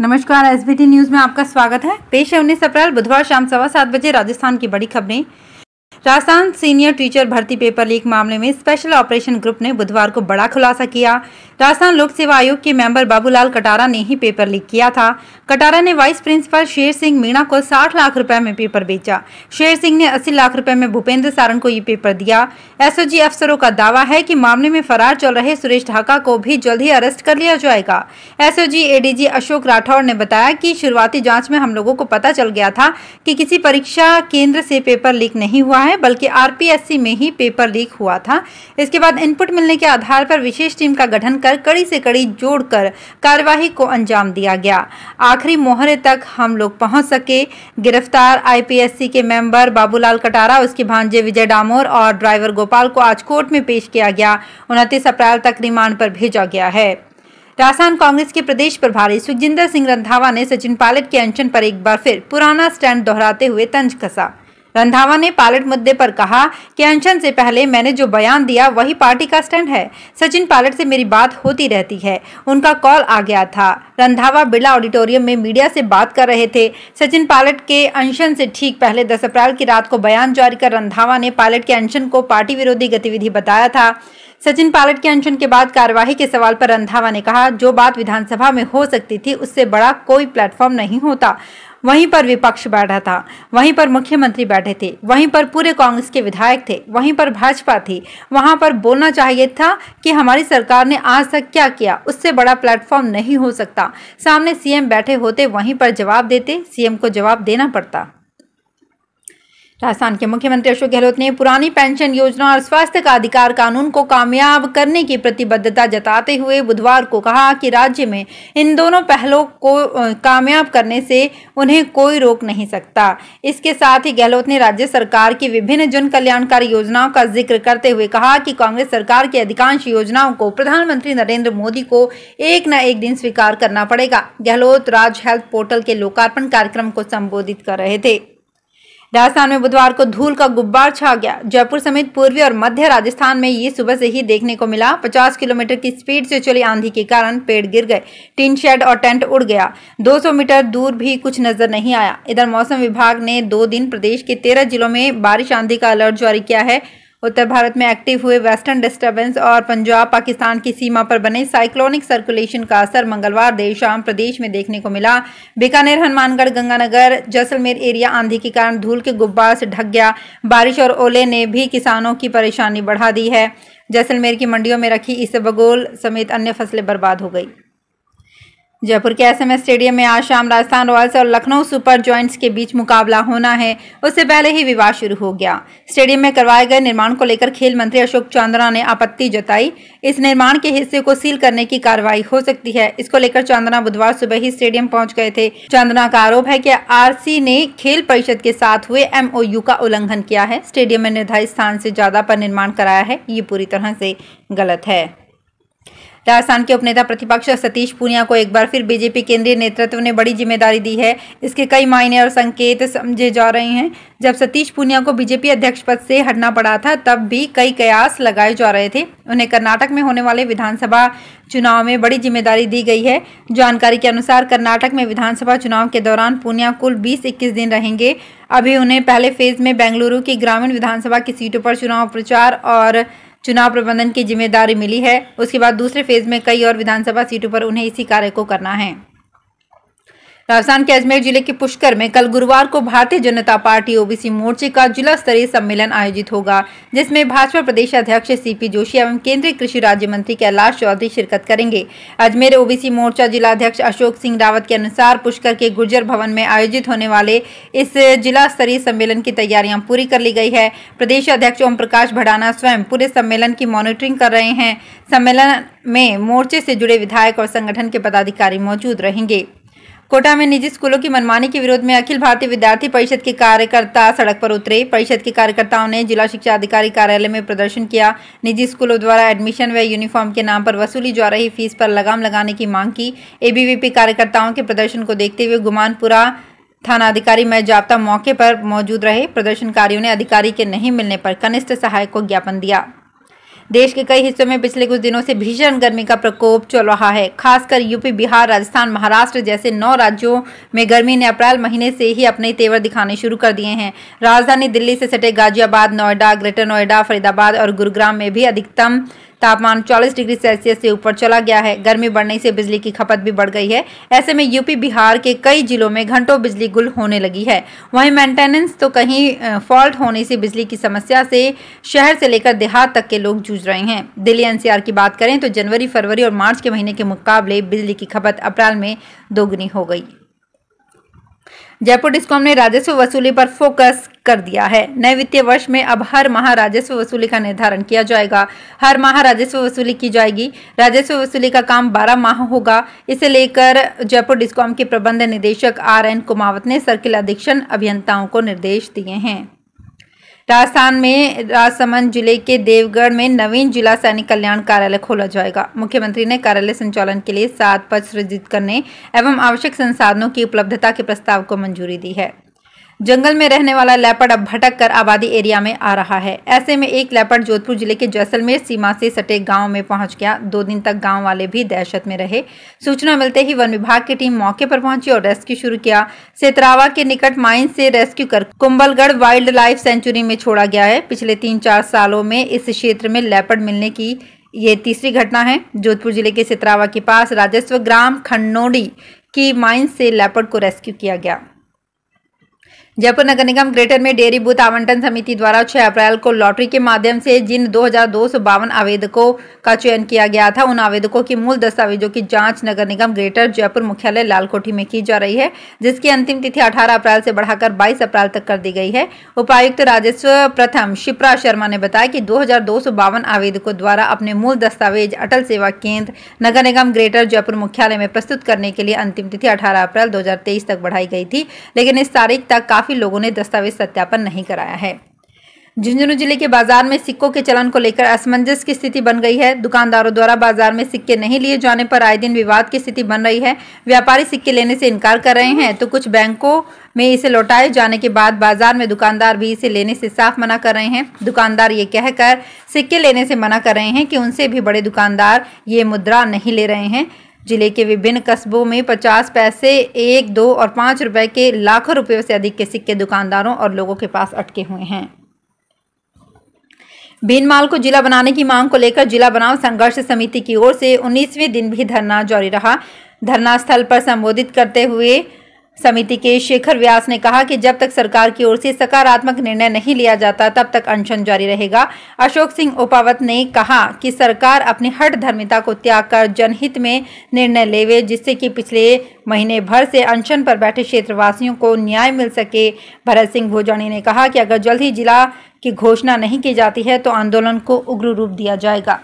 नमस्कार SBT news में आपका स्वागत है पेश है उन्नीस अप्रैल बुधवार शाम सवा सात बजे राजस्थान की बड़ी खबरें राजस्थान सीनियर टीचर भर्ती पेपर लीक मामले में स्पेशल ऑपरेशन ग्रुप ने बुधवार को बड़ा खुलासा किया राजस्थान लोक सेवा आयोग के मेंबर बाबूलाल कटारा ने ही पेपर लीक किया था कटारा ने वाइस प्रिंसिपल शेर सिंह मीणा को 60 लाख रुपए में पेपर बेचा शेर सिंह ने 80 लाख रुपए में भूपेंद्र सारण को ये पेपर दिया एसओजी अफसरों का दावा है की मामले में फरार चल रहे सुरेश ढाका को भी जल्द ही अरेस्ट कर लिया जाएगा एसओजी एडीजी अशोक राठौर ने बताया की शुरुआती जाँच में हम लोगों को पता चल गया था की किसी परीक्षा केंद्र से पेपर लीक नहीं हुआ है है बल्कि आरपीएससी में ही पेपर लीक हुआ था इसके बाद इनपुट मिलने के आधार पर विशेष टीम का गठन कर कड़ी से कड़ी जोड़कर कार्यवाही को अंजाम दिया गया आखिरी मोहरे तक हम लोग पहुंच सके गिरफ्तार आईपीएससी के मेंबर बाबूलाल कटारा उसके भांजे विजय डामोर और ड्राइवर गोपाल को आज कोर्ट में पेश किया गया उनतीस अप्रैल तक रिमांड पर भेजा गया है राजस्थान कांग्रेस के प्रदेश प्रभारी सुखजिंदर सिंह रंधावा ने सचिन पायलट के अनशन पर एक बार फिर पुराना स्टैंड दोहराते हुए तंज कसा रंधावा ने पायलट मुद्दे पर कहा कि अनशन से पहले मैंने जो बयान दिया वही पार्टी का स्टैंड है सचिन पायलट से मेरी बात होती रहती है उनका कॉल आ गया था रंधावा बिरला ऑडिटोरियम में मीडिया से बात कर रहे थे सचिन पायलट के अनशन से ठीक पहले दस अप्रैल की रात को बयान जारी कर रंधावा ने पायलट के अनशन को पार्टी विरोधी गतिविधि बताया था सचिन पायलट के अनशन के बाद कार्यवाही के सवाल पर रंधावा ने कहा जो बात विधानसभा में हो सकती थी उससे बड़ा कोई प्लेटफॉर्म नहीं होता वहीं पर विपक्ष बैठा था वहीं पर मुख्यमंत्री बैठे थे वहीं पर पूरे कांग्रेस के विधायक थे वहीं पर भाजपा थी वहां पर बोलना चाहिए था कि हमारी सरकार ने आज तक क्या किया उससे बड़ा प्लेटफॉर्म नहीं हो सकता सामने सीएम बैठे होते वहीं पर जवाब देते सीएम को जवाब देना पड़ता राजस्थान के मुख्यमंत्री अशोक गहलोत ने पुरानी पेंशन योजना और स्वास्थ्य का अधिकार कानून को कामयाब करने की प्रतिबद्धता जताते हुए बुधवार को कहा कि राज्य में इन दोनों पहलों को कामयाब करने से उन्हें कोई रोक नहीं सकता इसके साथ ही गहलोत ने राज्य सरकार की विभिन्न जन कल्याणकारी योजनाओं का जिक्र करते हुए कहा कि कांग्रेस सरकार की अधिकांश योजनाओं को प्रधानमंत्री नरेंद्र मोदी को एक न एक दिन स्वीकार करना पड़ेगा गहलोत राज हेल्थ पोर्टल के लोकार्पण कार्यक्रम को संबोधित कर रहे थे राजस्थान में बुधवार को धूल का गुब्बार छा गया जयपुर समेत पूर्वी और मध्य राजस्थान में ये सुबह से ही देखने को मिला 50 किलोमीटर की स्पीड से चली आंधी के कारण पेड़ गिर गए टीन शेड और टेंट उड़ गया 200 मीटर दूर भी कुछ नजर नहीं आया इधर मौसम विभाग ने दो दिन प्रदेश के तेरह जिलों में बारिश आंधी का अलर्ट जारी किया है उत्तर भारत में एक्टिव हुए वेस्टर्न डिस्टर्बेंस और पंजाब पाकिस्तान की सीमा पर बने साइक्लोनिक सर्कुलेशन का असर मंगलवार देर शाम प्रदेश में देखने को मिला बीकानेर हनुमानगढ़ गंगानगर जैसलमेर एरिया आंधी के कारण धूल के गुब्बार से ढक गया बारिश और ओले ने भी किसानों की परेशानी बढ़ा दी है जैसलमेर की मंडियों में रखी इस बगोल समेत अन्य फसलें बर्बाद हो गई जयपुर के एस एम एस स्टेडियम में आज शाम राजस्थान रॉयल्स और लखनऊ सुपर जॉइंट्स के बीच मुकाबला होना है उससे पहले ही विवाद शुरू हो गया स्टेडियम में करवाए गए निर्माण को लेकर खेल मंत्री अशोक चांदना ने आपत्ति जताई इस निर्माण के हिस्से को सील करने की कार्रवाई हो सकती है इसको लेकर चांदना बुधवार सुबह ही स्टेडियम पहुँच गए थे चांदना का आरोप है की आर ने खेल परिषद के साथ हुए एम का उल्लंघन किया है स्टेडियम में निर्धारित स्थान से ज्यादा पर निर्माण कराया है ये पूरी तरह से गलत है राजस्थान के उपनेता प्रतिपक्ष सतीश पूनिया को एक बार फिर बीजेपी केंद्रीय नेतृत्व ने बड़ी जिम्मेदारी दी है इसके कई मायने और संकेत समझे जा रहे हैं जब सतीश पूनिया को बीजेपी अध्यक्ष पद से हटना पड़ा था तब भी कई कयास लगाए जा रहे थे उन्हें कर्नाटक में होने वाले विधानसभा चुनाव में बड़ी जिम्मेदारी दी गई है जानकारी के अनुसार कर्नाटक में विधानसभा चुनाव के दौरान पूनिया कुल 20-21 दिन रहेंगे अभी उन्हें पहले फेज में बेंगलुरु की ग्रामीण विधानसभा की सीटों पर चुनाव प्रचार और चुनाव प्रबंधन की जिम्मेदारी मिली है उसके बाद दूसरे फेज में कई और विधानसभा सीटों पर उन्हें इसी कार्य को करना है राजस्थान के अजमेर जिले के पुष्कर में कल गुरुवार को भारतीय जनता पार्टी ओबीसी मोर्चे का जिला स्तरीय सम्मेलन आयोजित होगा जिसमें भाजपा प्रदेश अध्यक्ष सीपी जोशी एवं केंद्रीय कृषि राज्य मंत्री कैलाश चौधरी शिरकत करेंगे अजमेर ओबीसी मोर्चा जिला अध्यक्ष अशोक सिंह रावत के अनुसार पुष्कर के गुर्जर भवन में आयोजित होने वाले इस जिला स्तरीय सम्मेलन की तैयारियां पूरी कर ली गई है प्रदेश अध्यक्ष ओम प्रकाश भड़ाना स्वयं पूरे सम्मेलन की मॉनिटरिंग कर रहे हैं सम्मेलन में मोर्चे से जुड़े विधायक और संगठन के पदाधिकारी मौजूद रहेंगे कोटा में निजी स्कूलों की मनमानी के विरोध में अखिल भारतीय विद्यार्थी परिषद के कार्यकर्ता सड़क पर उतरे परिषद के कार्यकर्ताओं ने जिला शिक्षा अधिकारी कार्यालय में प्रदर्शन किया निजी स्कूलों द्वारा एडमिशन व यूनिफॉर्म के नाम पर वसूली जा रही फीस पर लगाम लगाने की मांग की एबीवीपी कार्यकर्ताओं के प्रदर्शन को देखते हुए गुमानपुरा थाना अधिकारी मय जाप्ता मौके पर मौजूद रहे प्रदर्शनकारियों ने अधिकारी के नहीं मिलने पर कनिष्ठ सहायक को ज्ञापन दिया देश के कई हिस्सों में पिछले कुछ दिनों से भीषण गर्मी का प्रकोप चल रहा है खासकर यूपी बिहार राजस्थान महाराष्ट्र जैसे नौ राज्यों में गर्मी ने अप्रैल महीने से ही अपने तेवर दिखाने शुरू कर दिए हैं राजधानी दिल्ली से सटे गाजियाबाद नोएडा ग्रेटर नोएडा फरीदाबाद और गुरुग्राम में भी अधिकतम तापमान 40 डिग्री सेल्सियस से ऊपर चला गया है गर्मी बढ़ने से बिजली की खपत भी बढ़ गई है ऐसे में यूपी बिहार के कई जिलों में घंटों बिजली गुल होने लगी है वहीं मेंटेनेंस तो कहीं फॉल्ट होने से बिजली की समस्या से शहर से लेकर देहात तक के लोग जूझ रहे हैं दिल्ली एनसीआर की बात करें तो जनवरी फरवरी और मार्च के महीने के मुकाबले बिजली की खपत अप्रैल में दोगुनी हो गई जयपुर डिस्कॉम ने राजस्व वसूली पर फोकस कर दिया है नए वित्तीय वर्ष में अब हर माह राजस्व वसूली का निर्धारण किया जाएगा हर माह राजस्व वसूली की जाएगी राजस्व वसूली का काम 12 माह होगा इसे लेकर जयपुर डिस्कॉम के प्रबंध निदेशक आर एन कुमावत ने सर्किल अधीक्षण अभियंताओं को निर्देश दिए हैं राजस्थान में राजसमंद जिले के देवगढ़ में नवीन जिला सैनिक कल्याण कार्यालय खोला जाएगा मुख्यमंत्री ने कार्यालय संचालन के लिए सात पद सृजित करने एवं आवश्यक संसाधनों की उपलब्धता के प्रस्ताव को मंजूरी दी है जंगल में रहने वाला लेपर्ड अब भटक कर आबादी एरिया में आ रहा है ऐसे में एक लेपर्ड जोधपुर जिले के जैसलमेर सीमा से सटे गांव में पहुंच गया दो दिन तक गांव वाले भी दहशत में रहे सूचना मिलते ही वन विभाग की टीम मौके पर पहुंची और रेस्क्यू शुरू किया सेतरावा के निकट माइन से रेस्क्यू कर कुंबलगढ़ वाइल्ड लाइफ सेंचुरी में छोड़ा गया है पिछले तीन चार सालों में इस क्षेत्र में लेपर्ड मिलने की ये तीसरी घटना है जोधपुर जिले के सितरावा के पास राजस्व ग्राम खन्नोडी की माइन से लेपर्ड को रेस्क्यू किया गया जयपुर नगर निगम ग्रेटर में डेयरी बूथ आवंटन समिति द्वारा 6 अप्रैल को लॉटरी के माध्यम से जिन दो आवेदकों का चयन किया गया था उन आवेदकों की मूल दस्तावेजों की जांच नगर निगम ग्रेटर जयपुर मुख्यालय लालकोठी में की जा रही है जिसकी अंतिम तिथि 18 अप्रैल से बढ़ाकर 22 अप्रैल तक कर दी गई है उपायुक्त राजेश्वर प्रथम शिप्रा शर्मा ने बताया कि दो आवेदकों द्वारा अपने मूल दस्तावेज अटल सेवा केंद्र नगर निगम ग्रेटर जयपुर मुख्यालय में प्रस्तुत करने के लिए अंतिम तिथि अठारह अप्रैल दो तक बढ़ाई गई थी लेकिन इस तारीख तक काफी काफ़ी लोगों ने दस्तावेज सत्यापन नहीं कराया है झुंझुनू जिले के बाजार में सिक्कों के चलन को लेकर असमंजस की स्थिति बन गई है दुकानदारों द्वारा बाजार में सिक्के नहीं लिए जाने पर आए दिन विवाद की स्थिति बन रही है व्यापारी सिक्के लेने से इनकार कर रहे हैं तो कुछ बैंकों में इसे लौटाए जाने के बाद बाजार में दुकानदार भी इसे लेने से साफ मना कर रहे हैं दुकानदार ये कहकर सिक्के लेने से मना कर रहे हैं कि उनसे भी बड़े दुकानदार ये मुद्रा नहीं ले रहे हैं जिले के विभिन्न कस्बों में पचास पैसे एक दो और पाँच रुपए के लाखों रुपयों से अधिक के सिक्के दुकानदारों और लोगों के पास अटके हुए हैं भीनमाल को जिला बनाने की मांग को लेकर जिला बनाव संघर्ष समिति की ओर से 19वें दिन भी धरना जारी रहा धरना स्थल पर संबोधित करते हुए समिति के शेखर व्यास ने कहा कि जब तक सरकार की ओर से सकारात्मक निर्णय नहीं लिया जाता तब तक अनशन जारी रहेगा अशोक सिंह उपावत ने कहा कि सरकार अपनी हट धर्मिता को त्याग कर जनहित में निर्णय लेवे जिससे कि पिछले महीने भर से अनशन पर बैठे क्षेत्रवासियों को न्याय मिल सके भरत सिंह भोजानी ने कहा कि अगर जल्द ही जिला की घोषणा नहीं की जाती है तो आंदोलन को उग्र रूप दिया जाएगा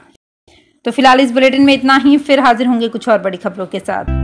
तो फिलहाल इस बुलेटिन में इतना ही फिर हाजिर होंगे कुछ और बड़ी खबरों के साथ